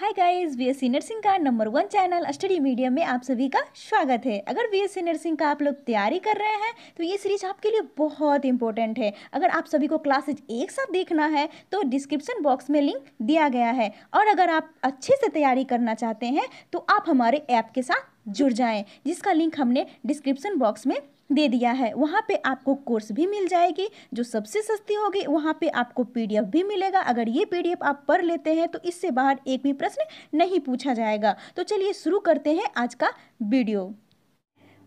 हाय guys BSc nursing का number one channel study medium में आप सभी का स्वागत है अगर बीएससी नर्सिंग का आप लोग तैयारी कर रहे हैं तो ये सीरीज आपके लिए बहुत इंपॉर्टेंट है अगर आप सभी को क्लासेज एक साथ देखना है तो डिस्क्रिप्शन बॉक्स में लिंक दिया गया है और अगर आप अच्छे से तैयारी करना चाहते हैं तो आप हमारे ऐप के साथ जुड़ जाएं जिसका लिंक हमने डिस्क्रिप्सन बॉक्स में दे दिया है वहाँ पे आपको कोर्स भी मिल जाएगी जो सबसे सस्ती होगी वहाँ पे आपको पीडीएफ भी मिलेगा अगर ये पीडीएफ आप पढ़ लेते हैं तो इससे बाहर एक भी प्रश्न नहीं पूछा जाएगा तो चलिए शुरू करते हैं आज का वीडियो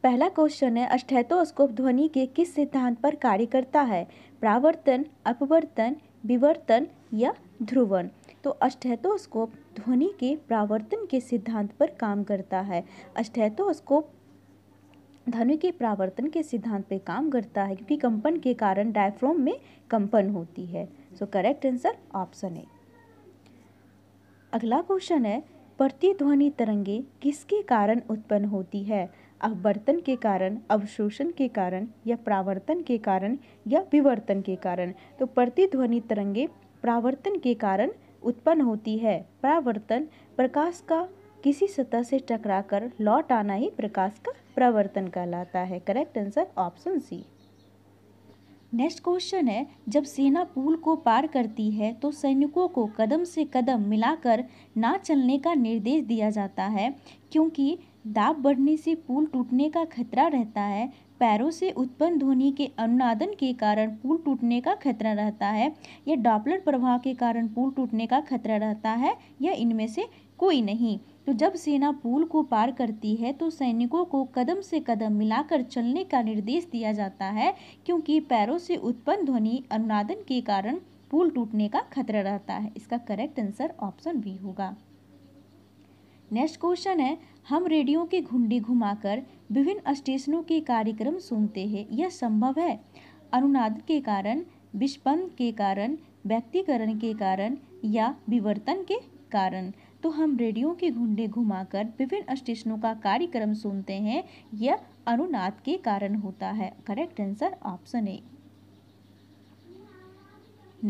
पहला क्वेश्चन है अष्टैतोस्कोप ध्वनि के किस सिद्धांत पर कार्य करता है प्रावर्तन अपवर्तन विवर्तन या ध्रुवन तो अष्टैतोस्कोप ध्वनि के प्रावर्तन के सिद्धांत पर काम करता है अष्टैतोस्कोप ध्वनि के प्रावर्तन के सिद्धांत पर काम करता है क्योंकि कंपन के कारण डायफ्रोम में कंपन होती है so correct answer option A अगला क्वेश्चन है प्रतिध्वनि तरंगे किसके कारण उत्पन्न होती है अवर्तन के कारण अवशोषण के कारण या प्रावर्तन के कारण या विवर्तन के कारण तो प्रतिध्वनि तरंगे प्रावर्तन के कारण उत्पन्न होती है प्रावर्तन प्रकाश का किसी सतह से टकराकर लौट आना ही प्रकाश का परावर्तन कहलाता है correct answer option C next question है जब सेना पुल को पार करती है तो सैनिकों को कदम से कदम मिलाकर ना चलने का निर्देश दिया जाता है क्योंकि दाब बढ़ने से पुल टूटने का खतरा रहता है पैरों से उत्पन्न ध्वनि के अनुनादन के कारण पुल टूटने का खतरा रहता है या डॉपलर प्रभाव के कारण पुल टूटने का खतरा रहता है या इनमें से कोई नहीं तो जब सेना पुल को पार करती है तो सैनिकों को कदम से कदम मिलाकर चलने का निर्देश दिया जाता है क्योंकि पैरों से उत्पन्न ध्वनि अनुनादन के कारण पुल टूटने का खतरा रहता है इसका करेक्ट आंसर ऑप्शन बी होगा नेक्स्ट क्वेश्चन है हम रेडियो की घुंडी घुमाकर विभिन्न स्टेशनों के कार्यक्रम सुनते हैं यह संभव है अनुनाद के कारण विस्पंद के कारण व्यक्तिकरण के कारण या विवर्तन के कारण तो हम रेडियो के घुंडे घुमाकर विभिन्न स्टेशनों का कार्यक्रम सुनते हैं यह अनुनाद के कारण होता है correct answer option A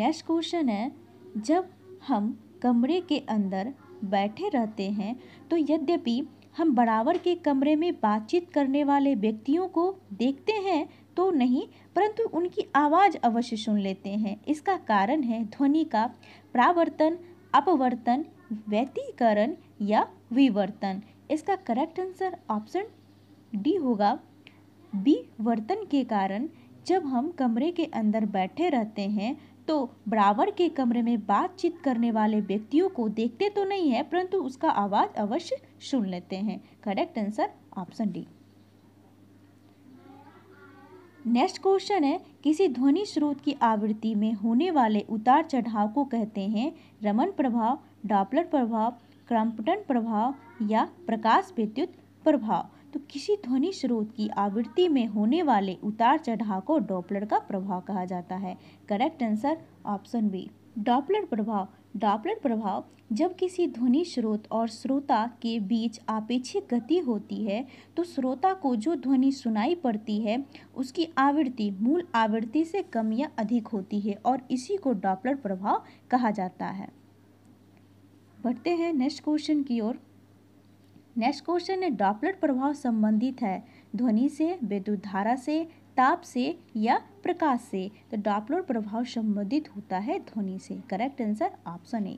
next question है जब हम कमरे के अंदर बैठे रहते हैं तो यद्यपि हम बराबर के कमरे में बातचीत करने वाले व्यक्तियों को देखते हैं तो नहीं परंतु उनकी आवाज़ अवश्य सुन लेते हैं इसका कारण है ध्वनि का प्रावर्तन अपवर्तन व्यतीकरण या विवर्तन इसका करेक्ट आंसर ऑप्शन डी होगा विवर्तन के कारण जब हम कमरे के अंदर बैठे रहते हैं तो ब्रावर के कमरे में बातचीत करने वाले व्यक्तियों को देखते तो नहीं है परंतु उसका आवाज़ अवश्य सुन लेते हैं correct answer option D next question है किसी ध्वनि स्रोत की आवृत्ति में होने वाले उतार चढ़ाव को कहते हैं रमन प्रभाव डॉपलर प्रभाव क्रम्पटन प्रभाव या प्रकाश विद्युत प्रभाव तो किसी ध्वनि स्रोत की आवृत्ति में होने वाले उतार चढ़ाव को डॉपलर का प्रभाव कहा जाता है correct answer option B Doppler प्रभाव डॉपलर प्रभाव जब किसी ध्वनि स्रोत और श्रोता के बीच आपेक्षिक गति होती है तो श्रोता को जो ध्वनि सुनाई पड़ती है उसकी आवृत्ति मूल आवृत्ति से कम या अधिक होती है और इसी को डॉपलर प्रभाव कहा जाता है बढ़ते हैं नेक्स्ट क्वेश्चन की ओर नेक्स्ट क्वेश्चन है डॉपलर प्रभाव संबंधित है ध्वनि से विद्युत धारा से ताप से या प्रकाश से तो डॉपलर प्रभाव संबंधित होता है ध्वनि से करेक्ट आंसर ऑप्शन ए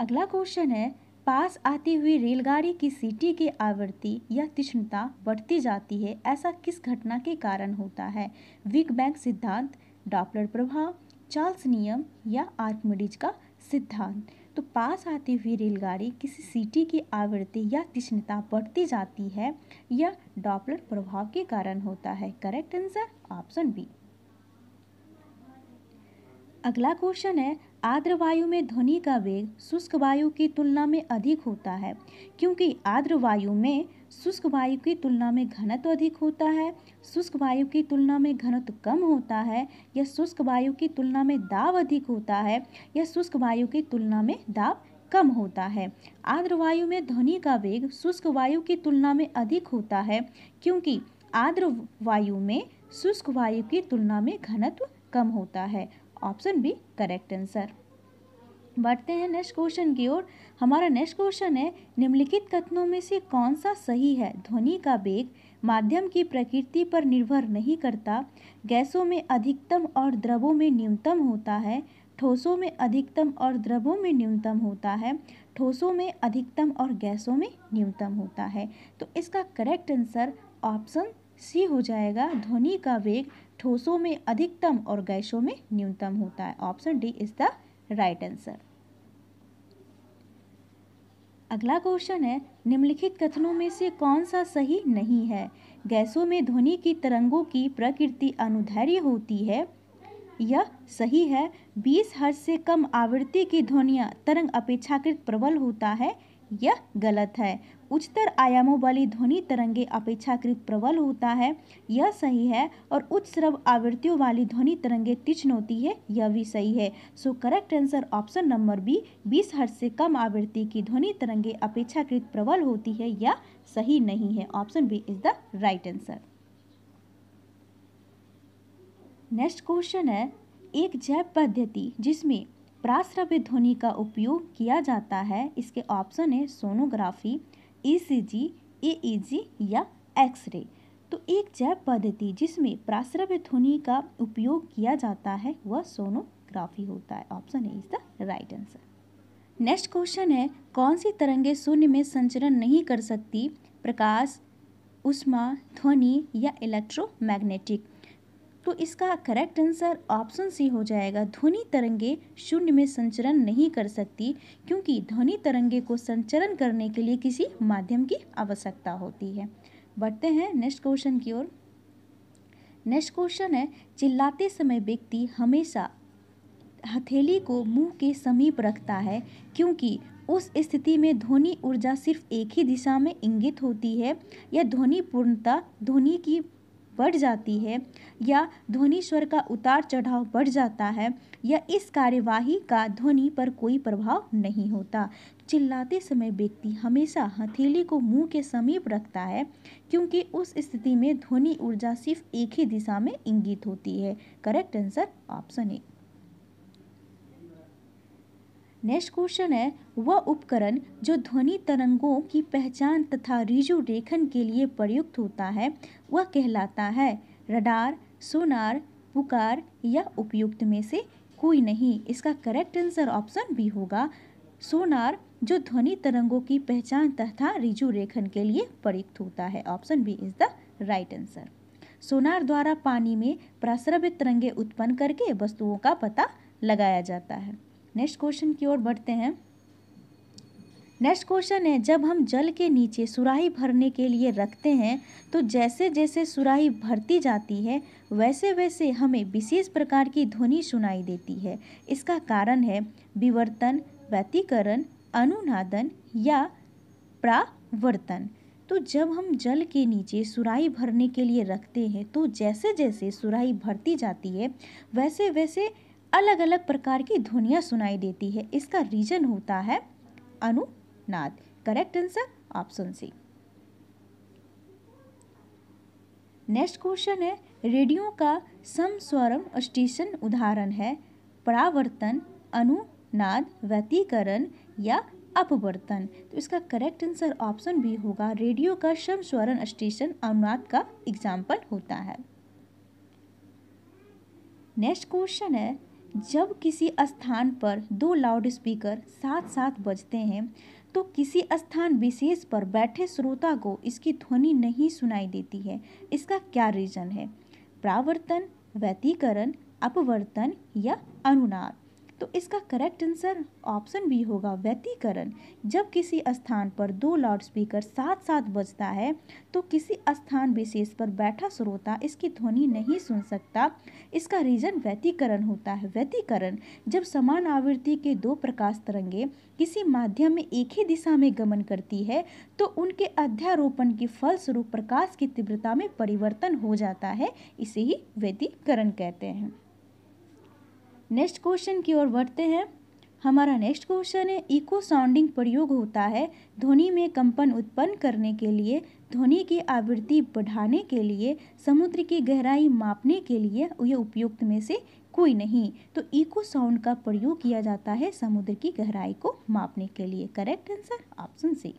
अगला क्वेश्चन है पास आती हुई रेलगाड़ी की सीटी की आवृत्ति या तीक्ष्णता बढ़ती जाती है ऐसा किस घटना के कारण होता है विग बैंक सिद्धांत डॉपलर प्रभाव चार्ल्स नियम या आर्कमिडीज का सिद्धांत तो पास आती हुई रेलगाड़ी किसी सीटी की आवृत्ति या तीक्ष्णता बढ़ती जाती है या डॉपलर प्रभाव के कारण होता है करेक्ट आंसर ऑप्शन बी अगला क्वेश्चन है आर्द्र वायु में ध्वनि का वेग शुष्क वायु की तुलना में अधिक होता है क्योंकि आर्द्र वायु में शुष्क वायु की तुलना में घनत्व अधिक होता है शुष्क वायु की तुलना में घनत्व कम होता है या शुष्क वायु की तुलना में दाब अधिक होता है या शुष्क वायु की तुलना में दाब कम होता है आर्द्र वायु में ध्वनि का वेग शुष्क वायु की तुलना में अधिक होता है क्योंकि आर्द्र वायु में शुष्क वायु की तुलना में घनत्व कम होता है ऑप्शन बी करेक्ट आंसर बढ़ते हैं नेक्स्ट क्वेश्चन की ओर हमारा नेक्स्ट क्वेश्चन है निम्नलिखित कथनों में से कौन सा सही है ध्वनि का वेग माध्यम की प्रकृति पर निर्भर नहीं करता गैसों में अधिकतम और द्रवों में न्यूनतम होता है ठोसों में अधिकतम और द्रवों में न्यूनतम होता है ठोसों में अधिकतम और गैसों में न्यूनतम होता है तो इसका करेक्ट आंसर ऑप्शन सी हो जाएगा ध्वनि का वेग ठोसों में अधिकतम और गैसों में न्यूनतम होता है option D is the right answer अगला क्वेश्चन है निम्नलिखित कथनों में से कौन सा सही नहीं है गैसों में ध्वनि की तरंगों की प्रकृति अनुधैर्य होती है यह सही है 20 हर्ज से कम आवृत्ति की ध्वनियाँ तरंग अपेक्षाकृत प्रबल होता है यह गलत है उच्चतर आयामों वाली ध्वनि तरंगे अपेक्षाकृत प्रबल होता है यह सही है और उच्च स्रव आवृत्तियों वाली ध्वनि तरंगे तीक्ष्ण होती है यह भी सही है so correct answer option number B बीस हर्ट से कम आवृत्ति की ध्वनि तरंगे अपेक्षाकृत प्रबल होती है यह सही नहीं है option B is the right answer next question है एक जैव पद्धति जिसमें प्रास्रव्य ध्वनि का उपयोग किया जाता है इसके ऑप्शन है सोनोग्राफी ईसीजी एईजी या एक्सरे तो एक जैव पद्धति जिसमें प्रास्रव्य ध्वनि का उपयोग किया जाता है वह सोनोग्राफी होता है option A is the right answer next question है कौन सी तरंगे शून्य में संचरण नहीं कर सकती प्रकाश उष्मा ध्वनि या इलेक्ट्रोमैग्नेटिक तो इसका करेक्ट आंसर ऑप्शन सी हो जाएगा ध्वनि तरंगे शून्य में संचरण नहीं कर सकती क्योंकि ध्वनि तरंगे को संचरण करने के लिए किसी माध्यम की आवश्यकता होती है बढ़ते हैं नेक्स्ट क्वेश्चन की ओर नेक्स्ट क्वेश्चन है चिल्लाते समय व्यक्ति हमेशा हथेली को मुंह के समीप रखता है क्योंकि उस स्थिति में ध्वनि ऊर्जा सिर्फ एक ही दिशा में इंगित होती है या ध्वनि पूर्णता ध्वनि की बढ़ जाती है या ध्वनि स्वर का उतार चढ़ाव बढ़ जाता है या इस कार्यवाही का ध्वनि पर कोई प्रभाव नहीं होता चिल्लाते समय व्यक्ति हमेशा हथेली को मुंह के समीप रखता है क्योंकि उस स्थिति में ध्वनि ऊर्जा सिर्फ एक ही दिशा में इंगित होती है correct answer option A next question है वह उपकरण जो ध्वनि तरंगों की पहचान तथा रिजु रेखन के लिए प्रयुक्त होता है वह कहलाता है रडार सोनार पुकार या उपयुक्त में से कोई नहीं इसका करेक्ट आंसर ऑप्शन बी होगा सोनार जो ध्वनि तरंगों की पहचान तथा रिजु रेखन के लिए प्रयुक्त होता है option B is the right answer sonar द्वारा पानी में प्रस्रव्य तरंगे उत्पन्न करके वस्तुओं का पता लगाया जाता है नेक्स्ट क्वेश्चन की ओर बढ़ते हैं नेक्स्ट क्वेश्चन है जब हम जल के नीचे सुराही भरने के लिए रखते हैं तो जैसे जैसे सुराही भरती जाती है वैसे वैसे हमें विशेष प्रकार की ध्वनि सुनाई देती है इसका कारण है विवर्तन व्यतीकरण अनुनादन या प्रावर्तन तो जब हम जल के नीचे सुराही भरने के लिए रखते हैं तो जैसे जैसे सुराही भरती जाती है वैसे वैसे अलग अलग प्रकार की ध्वनियाँ सुनाई देती है इसका रीजन होता है अनुनाद correct answer option C next question है रेडियो का समस्वरम स्टेशन उदाहरण है परावर्तन अनुनाद व्यतीकरण या अपवर्तन तो इसका करेक्ट आंसर ऑप्शन भी होगा रेडियो का समस्वरण स्टेशन अनुनाद का एग्जाम्पल होता है नेक्स्ट क्वेश्चन है जब किसी स्थान पर दो लाउडस्पीकर साथ साथ बजते हैं तो किसी स्थान विशेष पर बैठे श्रोता को इसकी ध्वनि नहीं सुनाई देती है इसका क्या रीजन है प्रावर्तन व्यतीकरण अपवर्तन या अनुनाद तो इसका करेक्ट आंसर ऑप्शन बी होगा व्यतीकरण जब किसी स्थान पर दो लाउडस्पीकर साथ साथ बजता है तो किसी स्थान विशेष पर बैठा श्रोता इसकी ध्वनि नहीं सुन सकता इसका रीजन व्यतीकरण होता है व्यतीकरण जब समान आवृत्ति के दो प्रकाश तरंगे किसी माध्यम में एक ही दिशा में गमन करती है तो उनके अध्यारोपण के फलस्वरूप प्रकाश की तीव्रता में परिवर्तन हो जाता है इसे ही व्यतीकरण कहते हैं नेक्स्ट क्वेश्चन की ओर बढ़ते हैं हमारा नेक्स्ट क्वेश्चन है इको साउंडिंग प्रयोग होता है ध्वनि में कंपन उत्पन्न करने के लिए ध्वनि की आवृत्ति बढ़ाने के लिए समुद्र की गहराई मापने के लिए यह उपयुक्त में से कोई नहीं तो इको साउंड का प्रयोग किया जाता है समुद्र की गहराई को मापने के लिए करेक्ट आंसर ऑप्शन सी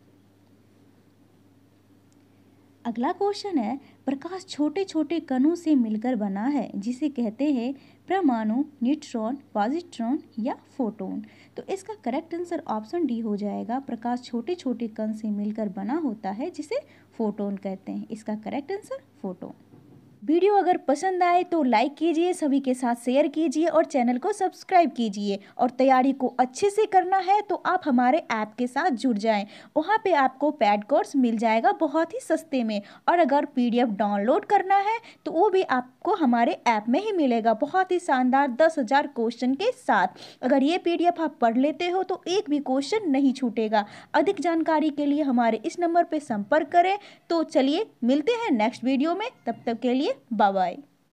अगला क्वेश्चन है प्रकाश छोटे छोटे कणों से मिलकर बना है जिसे कहते हैं परमाणु न्यूट्रॉन पॉजिट्रॉन या फोटोन तो इसका करेक्ट आंसर ऑप्शन डी हो जाएगा प्रकाश छोटे छोटे कण से मिलकर बना होता है जिसे फोटोन कहते हैं इसका करेक्ट आंसर फोटोन वीडियो अगर पसंद आए तो लाइक कीजिए सभी के साथ शेयर कीजिए और चैनल को सब्सक्राइब कीजिए और तैयारी को अच्छे से करना है तो आप हमारे ऐप के साथ जुड़ जाएं वहाँ पे आपको पैड कोर्स मिल जाएगा बहुत ही सस्ते में और अगर पीडीएफ डाउनलोड करना है तो वो भी आपको हमारे ऐप में ही मिलेगा बहुत ही शानदार दस हज़ार क्वेश्चन के साथ अगर ये पी आप पढ़ लेते हो तो एक भी क्वेश्चन नहीं छूटेगा अधिक जानकारी के लिए हमारे इस नंबर पर संपर्क करें तो चलिए मिलते हैं नेक्स्ट वीडियो में तब तक के लिए बाबाई